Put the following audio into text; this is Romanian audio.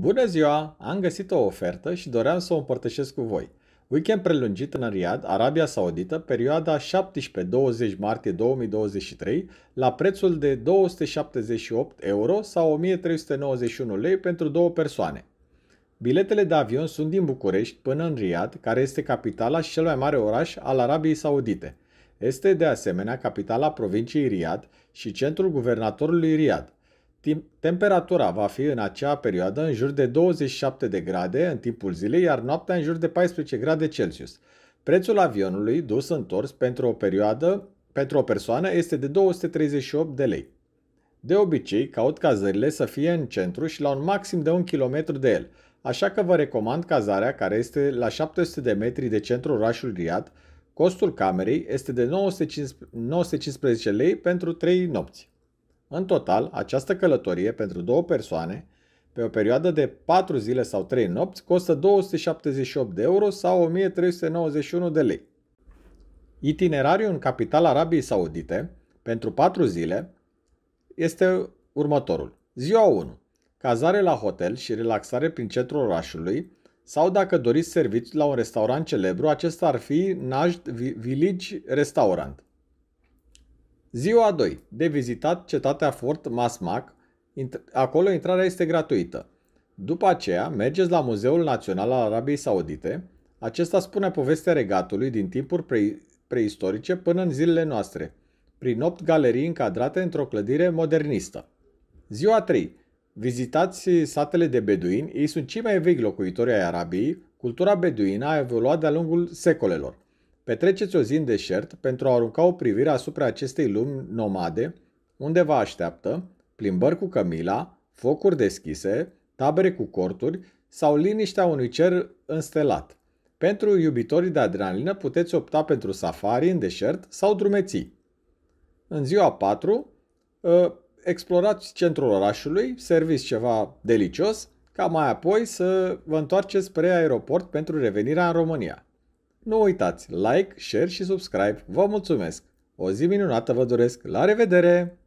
Bună ziua! Am găsit o ofertă și doream să o împărtășesc cu voi. Weekend prelungit în Riyadh, Arabia Saudită, perioada 17-20 martie 2023, la prețul de 278 euro sau 1391 lei pentru două persoane. Biletele de avion sunt din București până în Riyadh, care este capitala și cel mai mare oraș al Arabiei Saudite. Este de asemenea capitala provinciei Riyadh și centrul guvernatorului Riyadh. Temperatura va fi în acea perioadă în jur de 27 de grade în timpul zilei, iar noaptea în jur de 14 grade Celsius. Prețul avionului dus întors pentru o perioadă pentru o persoană este de 238 de lei. De obicei, caut cazările să fie în centru și la un maxim de 1 km de el, așa că vă recomand cazarea care este la 700 de metri de centrul orașului Riad. Costul camerei este de 915 lei pentru 3 nopți. În total, această călătorie pentru două persoane, pe o perioadă de 4 zile sau 3 nopți, costă 278 de euro sau 1391 de lei. Itinerariul în capitala Arabiei Saudite, pentru 4 zile, este următorul. Ziua 1. Cazare la hotel și relaxare prin centrul orașului, sau dacă doriți serviți la un restaurant celebru, acesta ar fi Najd Village Restaurant. Ziua 2. De vizitat cetatea Fort Masmac. Acolo intrarea este gratuită. După aceea, mergeți la Muzeul Național al Arabiei Saudite. Acesta spune povestea regatului din timpuri pre- preistorice până în zilele noastre, prin 8 galerii încadrate într-o clădire modernistă. Ziua 3. Vizitați satele de beduini, ei sunt cei mai vechi locuitori ai Arabiei, cultura beduină a evoluat de-a lungul secolelor. Petreceți o zi în deșert pentru a arunca o privire asupra acestei lumi nomade, unde vă așteaptă plimbări cu cămila, focuri deschise, tabere cu corturi sau liniștea unui cer înstelat. Pentru iubitorii de adrenalină puteți opta pentru safari în deșert sau drumeții. În ziua 4, ă, explorați centrul orașului, serviți ceva delicios, ca mai apoi să vă întoarceți spre aeroport pentru revenirea în România. Nu uitați like, share și subscribe. Vă mulțumesc! O zi minunată vă doresc! La revedere!